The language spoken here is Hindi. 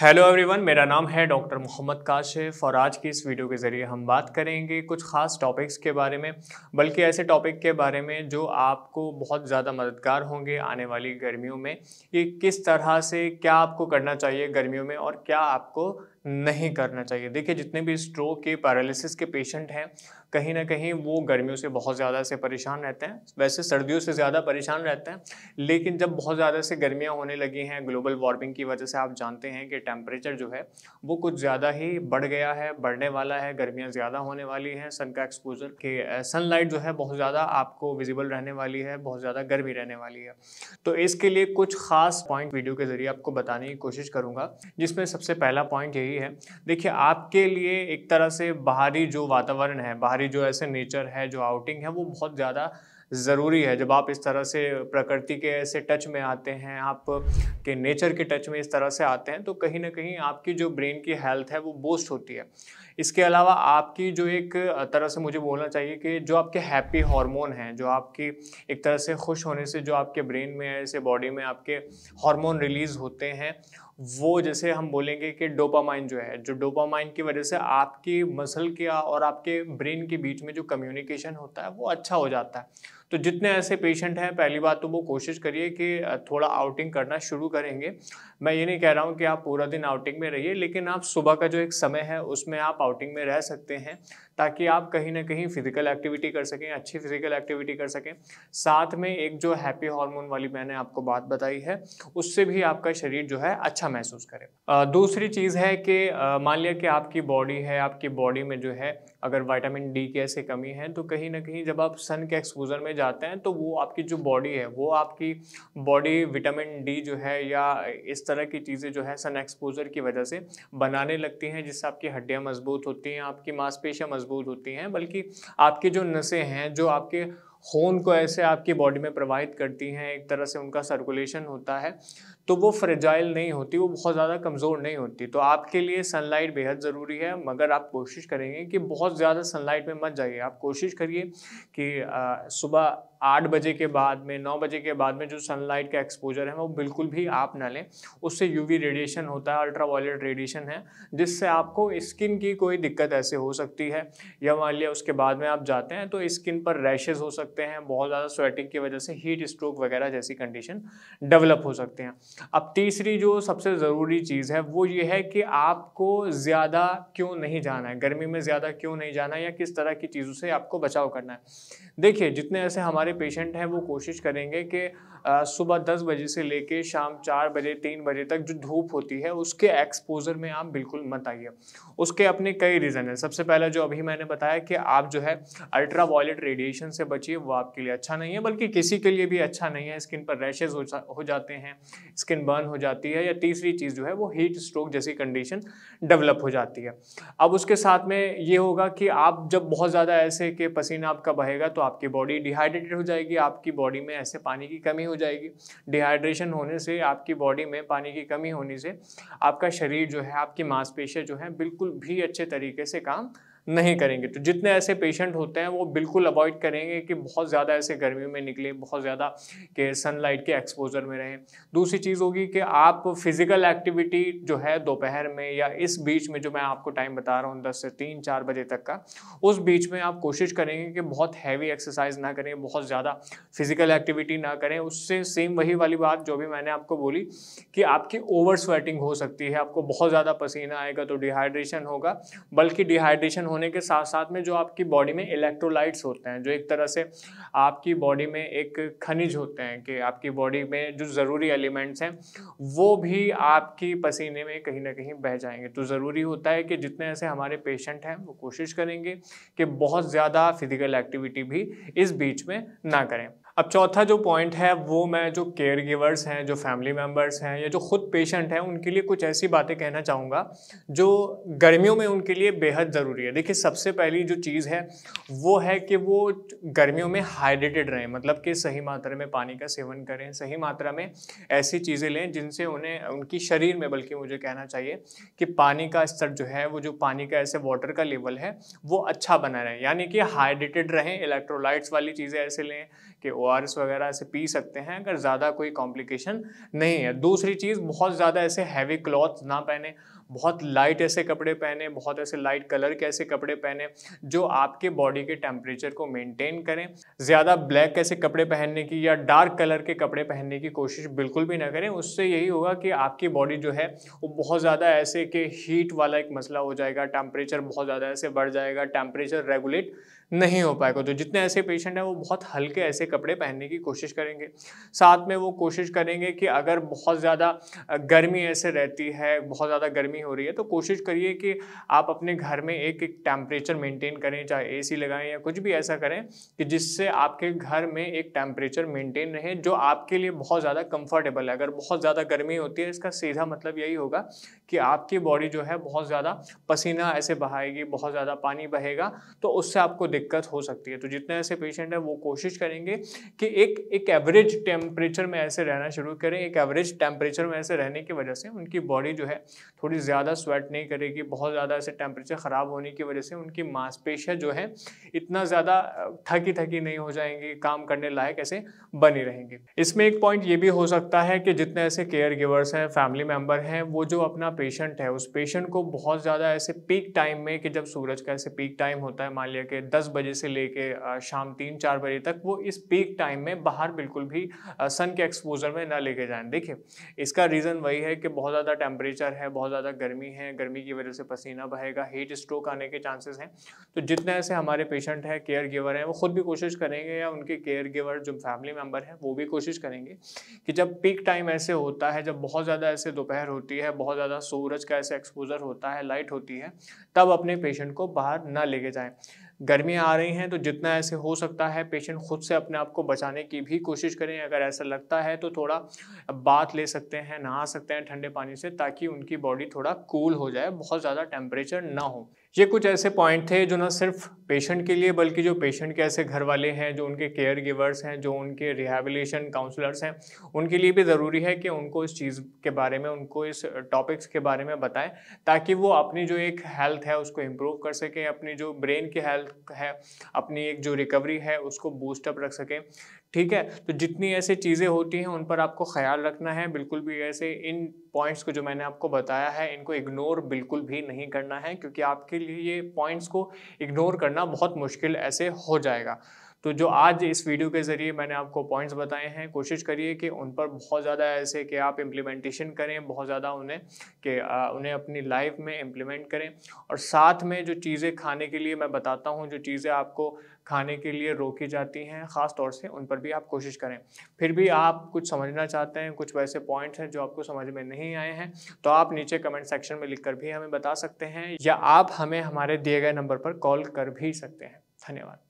हेलो एवरीवन मेरा नाम है डॉक्टर मोहम्मद काशिफ और आज की इस वीडियो के ज़रिए हम बात करेंगे कुछ ख़ास टॉपिक्स के बारे में बल्कि ऐसे टॉपिक के बारे में जो आपको बहुत ज़्यादा मददगार होंगे आने वाली गर्मियों में कि किस तरह से क्या आपको करना चाहिए गर्मियों में और क्या आपको नहीं करना चाहिए देखिए जितने भी स्ट्रोक के पैरालिसिस के पेशेंट हैं कहीं ना कहीं वो गर्मियों से बहुत ज़्यादा से परेशान रहते हैं वैसे सर्दियों से ज़्यादा परेशान रहते हैं लेकिन जब बहुत ज़्यादा से गर्मियाँ होने लगी हैं ग्लोबल वार्मिंग की वजह से आप जानते हैं कि टेम्परेचर जो है वो कुछ ज़्यादा ही बढ़ गया है बढ़ने वाला है गर्मियाँ ज़्यादा होने वाली हैं सन का एक्सपोजर के सनलाइट जो है बहुत ज़्यादा आपको विजिबल रहने वाली है बहुत ज़्यादा गर्मी रहने वाली है तो इसके लिए कुछ खास पॉइंट वीडियो के ज़रिए आपको बताने की कोशिश करूँगा जिसमें सबसे पहला पॉइंट यही है देखिए आपके लिए एक तरह से बाहरी जो वातावरण है बाहरी हमारी जो ऐसे नेचर है जो आउटिंग है वो बहुत ज़्यादा ज़रूरी है जब आप इस तरह से प्रकृति के ऐसे टच में आते हैं आप के नेचर के टच में इस तरह से आते हैं तो कहीं ना कहीं आपकी जो ब्रेन की हेल्थ है वो बूस्ट होती है इसके अलावा आपकी जो एक तरह से मुझे बोलना चाहिए कि जो आपके हैप्पी हार्मोन हैं जो आपकी एक तरह से खुश होने से जो आपके ब्रेन में ऐसे बॉडी में आपके हार्मोन रिलीज़ होते हैं वो जैसे हम बोलेंगे कि डोपामाइन जो है जो डोपामाइन की वजह से आपकी मसल के और आपके ब्रेन के बीच में जो कम्युनिकेशन होता है वो अच्छा हो जाता है तो जितने ऐसे पेशेंट हैं पहली बात तो वो कोशिश करिए कि थोड़ा आउटिंग करना शुरू करेंगे मैं ये नहीं कह रहा हूँ कि आप पूरा दिन आउटिंग में रहिए लेकिन आप सुबह का जो एक समय है उसमें आप आउटिंग में रह सकते हैं ताकि आप कहीं ना कहीं फिजिकल एक्टिविटी कर सकें अच्छी फिजिकल एक्टिविटी कर सकें साथ में एक जो हैप्पी हार्मोन वाली मैंने आपको बात बताई है उससे भी आपका शरीर जो है अच्छा महसूस करे दूसरी चीज़ है कि मान लिया कि आपकी बॉडी है आपकी बॉडी में जो है अगर वाइटामिन डी की ऐसी कमी है तो कहीं ना कहीं जब आप सन के एक्सपोजर में जाते हैं तो वो आपकी जो बॉडी है वो आपकी बॉडी विटामिन डी जो है या इस तरह की चीज़ें जो है सन एक्सपोजर की वजह से बनाने लगती हैं जिससे आपकी हड्डियाँ मजबूत होती हैं आपकी मांसपेशियाँ मजबूत मजबूत होती हैं बल्कि आपके जो नसें हैं जो आपके खून को ऐसे आपकी बॉडी में प्रवाहित करती हैं एक तरह से उनका सर्कुलेशन होता है तो वो फ्रेजाइल नहीं होती वो बहुत ज़्यादा कमज़ोर नहीं होती तो आपके लिए सनलाइट बेहद ज़रूरी है मगर आप कोशिश करेंगे कि बहुत ज़्यादा सनलाइट में मत जाइए आप कोशिश करिए कि आ, सुबह आठ बजे के बाद में नौ बजे के बाद में जो सनलाइट का एक्सपोजर है वो बिल्कुल भी आप ना लें उससे यूवी रेडिएशन होता है अल्ट्रा वायलेट रेडिएशन है जिससे आपको स्किन की कोई दिक्कत ऐसे हो सकती है या मान लिया उसके बाद में आप जाते हैं तो स्किन पर रैशेज़ हो सकते हैं बहुत ज़्यादा स्वेटिंग की वजह से हीट स्ट्रोक वगैरह जैसी कंडीशन डेवलप हो सकते हैं अब तीसरी जो सबसे ज़रूरी चीज़ है वो ये है कि आपको ज़्यादा क्यों नहीं जाना है गर्मी में ज़्यादा क्यों नहीं जाना है या किस तरह की चीज़ों से आपको बचाव करना है देखिए जितने ऐसे हमारे पेशेंट हैं वो कोशिश करेंगे कि सुबह दस बजे से लेके शाम चार बजे तीन बजे तक जो धूप होती है उसके एक्सपोजर में आप बिल्कुल मत आइए उसके अपने कई रीज़न हैं सबसे पहला जो अभी मैंने बताया कि आप जो है अल्ट्रा वायलेट रेडिएशन से बचिए वो आपके लिए अच्छा नहीं है बल्कि किसी के लिए भी अच्छा नहीं है स्किन पर रैशेज हो, जा, हो जाते हैं स्किन बर्न हो जाती है या तीसरी चीज़ जो है वो हीट स्ट्रोक जैसी कंडीशन डेवलप हो जाती है अब उसके साथ में ये होगा कि आप जब बहुत ज़्यादा ऐसे के पसीना आपका बहेगा तो आपकी बॉडी डिहाइड्रेटेड हो जाएगी आपकी बॉडी में ऐसे पानी की कमी हो जाएगी डिहाइड्रेशन होने से आपकी बॉडी में पानी की कमी होने से आपका शरीर जो है आपकी मांसपेशियां जो है बिल्कुल भी अच्छे तरीके से काम नहीं हम्म। करेंगे तो जितने ऐसे पेशेंट होते हैं वो बिल्कुल अवॉइड करेंगे कि बहुत ज़्यादा ऐसे गर्मियों में निकले बहुत ज़्यादा के सनलाइट के एक्सपोजर में रहें दूसरी चीज़ होगी कि आप फिज़िकल एक्टिविटी जो है दोपहर में या इस बीच में जो मैं आपको टाइम बता रहा हूँ दस से तीन चार बजे तक का उस बीच में आप कोशिश करेंगे कि बहुत हैवी एक्सरसाइज ना करें बहुत ज़्यादा फिज़िकल एक्टिविटी ना करें उससे सेम वही वाली बात जो भी मैंने आपको बोली कि आपकी ओवर स्वेटिंग हो सकती है आपको बहुत ज़्यादा पसीना आएगा तो डिहाइड्रेशन होगा बल्कि डिहाइड्रेशन होने के साथ साथ में जो आपकी बॉडी में इलेक्ट्रोलाइट्स होते हैं जो एक तरह से आपकी बॉडी में एक खनिज होते हैं कि आपकी बॉडी में जो ज़रूरी एलिमेंट्स हैं वो भी आपकी पसीने में कहीं ना कहीं बह जाएंगे तो ज़रूरी होता है कि जितने ऐसे हमारे पेशेंट हैं वो कोशिश करेंगे कि बहुत ज़्यादा फिजिकल एक्टिविटी भी इस बीच में ना करें अब चौथा जो पॉइंट है वो मैं जो केयर गिवर्स हैं जो फैमिली मेम्बर्स हैं या जो खुद पेशेंट हैं उनके लिए कुछ ऐसी बातें कहना चाहूँगा जो गर्मियों में उनके लिए बेहद ज़रूरी है देखिए सबसे पहली जो चीज़ है वो है कि वो गर्मियों में हाइड्रेटेड रहें मतलब कि सही मात्रा में पानी का सेवन करें सही मात्रा में ऐसी चीज़ें लें जिनसे उन्हें उनकी शरीर में बल्कि मुझे कहना चाहिए कि पानी का स्तर जो है वो जो पानी का ऐसे वाटर का लेवल है वो अच्छा बना रहे यानी कि हाइड्रेटेड रहें इलेक्ट्रोलाइट्स वाली चीज़ें ऐसे लें के ओ वगैरह ऐसे पी सकते हैं अगर ज़्यादा कोई कॉम्प्लिकेशन नहीं है दूसरी चीज़ बहुत ज़्यादा ऐसे हैवी क्लॉथ ना पहने बहुत लाइट ऐसे कपड़े पहने बहुत ऐसे लाइट कलर के ऐसे कपड़े पहने जो आपके बॉडी के टेम्परेचर को मेंटेन करें ज़्यादा ब्लैक ऐसे कपड़े पहनने की या डार्क कलर के कपड़े पहनने की कोशिश बिल्कुल भी ना करें उससे यही होगा कि आपकी बॉडी जो है वो बहुत ज़्यादा ऐसे कि हीट वाला एक मसला हो जाएगा टेम्परेचर बहुत ज़्यादा ऐसे बढ़ जाएगा टेम्परेचर रेगुलेट नहीं हो पाएगा तो जितने ऐसे पेशेंट हैं वो बहुत हल्के ऐसे कपड़े पहनने की कोशिश करेंगे साथ में वो कोशिश करेंगे कि अगर बहुत ज़्यादा गर्मी ऐसे रहती है बहुत ज़्यादा गर्मी हो रही है तो कोशिश करिए कि आप अपने घर में एक एक टेम्परेचर मेंटेन करें चाहे एसी लगाएं या कुछ भी ऐसा करें कि जिससे आपके घर में एक टेम्परेचर मेंटेन रहे जो आपके लिए बहुत ज़्यादा कंफर्टेबल है अगर बहुत ज़्यादा गर्मी होती है इसका सीधा मतलब यही होगा कि आपकी बॉडी जो है बहुत ज़्यादा पसीना ऐसे बहाएगी बहुत ज़्यादा पानी बहेगा तो उससे आपको दिक्कत हो सकती है तो जितने ऐसे पेशेंट हैं वो कोशिश करेंगे कि एक एक एवरेज टेम्परेचर में ऐसे रहना शुरू करें एक एवरेज टेम्परेचर में ऐसे रहने की वजह से उनकी बॉडी जो है थोड़ी ज़्यादा स्वेट नहीं करेगी बहुत ज़्यादा ऐसे टेम्परेचर ख़राब होने की वजह से उनकी मांसपेशियाँ जो है इतना ज़्यादा थकी थकी नहीं हो जाएंगी काम करने लायक ऐसे बने रहेंगे इसमें एक पॉइंट ये भी हो सकता है कि जितने ऐसे केयर गिवर्स हैं फैमिली मेम्बर हैं वो जो अपना पेशेंट है उस पेशेंट को बहुत ज़्यादा ऐसे पीक टाइम में कि जब सूरज का ऐसे पीक टाइम होता है मान लिया कि दस दस बजे से लेके शाम तीन चार बजे तक वो इस पीक टाइम में बाहर बिल्कुल भी सन के एक्सपोजर में ना लेके जाएं देखिए इसका रीज़न वही है कि बहुत ज़्यादा टेम्परेचर है बहुत ज़्यादा गर्मी है गर्मी की वजह से पसीना बहेगा हीट स्ट्रोक आने के चांसेस हैं तो जितने ऐसे हमारे पेशेंट हैं केयर गिवर हैं वो खुद भी कोशिश करेंगे या उनके केयर गिवर जो फैमिली मेम्बर हैं वो भी कोशिश करेंगे कि जब पीक टाइम ऐसे होता है जब बहुत ज़्यादा ऐसे दोपहर होती है बहुत ज़्यादा सूरज का ऐसे एक्सपोजर होता है लाइट होती है तब अपने पेशेंट को बाहर ना लेके जाएं गर्मियाँ आ रही हैं तो जितना ऐसे हो सकता है पेशेंट खुद से अपने आप को बचाने की भी कोशिश करें अगर ऐसा लगता है तो थोड़ा बात ले सकते हैं नहा सकते हैं ठंडे पानी से ताकि उनकी बॉडी थोड़ा कूल हो जाए बहुत ज़्यादा टेम्परेचर ना हो ये कुछ ऐसे पॉइंट थे जो ना सिर्फ पेशेंट के लिए बल्कि जो पेशेंट के ऐसे घर वाले हैं जो उनके केयर गिवर्स हैं जो उनके रिहेबिलेशन काउंसलर्स हैं उनके लिए भी ज़रूरी है कि उनको इस चीज़ के बारे में उनको इस टॉपिक्स के बारे में बताएं ताकि वो अपनी जो एक हेल्थ है उसको इम्प्रूव कर सकें अपनी जो ब्रेन की हेल्थ है अपनी एक जो रिकवरी है उसको बूस्टअप रख सकें ठीक है तो जितनी ऐसे चीज़ें होती हैं उन पर आपको ख्याल रखना है बिल्कुल भी ऐसे इन पॉइंट्स को जो मैंने आपको बताया है इनको इग्नोर बिल्कुल भी नहीं करना है क्योंकि आपके लिए ये पॉइंट्स को इग्नोर करना बहुत मुश्किल ऐसे हो जाएगा तो जो आज इस वीडियो के ज़रिए मैंने आपको पॉइंट्स बताए हैं कोशिश करिए कि उन पर बहुत ज़्यादा ऐसे कि आप इम्प्लीमेंटेशन करें बहुत ज़्यादा उन्हें कि उन्हें अपनी लाइफ में इम्प्लीमेंट करें और साथ में जो चीज़ें खाने के लिए मैं बताता हूँ जो चीज़ें आपको खाने के लिए रोकी जाती हैं ख़ास तौर से उन पर भी आप कोशिश करें फिर भी आप कुछ समझना चाहते हैं कुछ वैसे पॉइंट्स हैं जो आपको समझ में नहीं आए हैं तो आप नीचे कमेंट सेक्शन में लिखकर भी हमें बता सकते हैं या आप हमें हमारे दिए गए नंबर पर कॉल कर भी सकते हैं धन्यवाद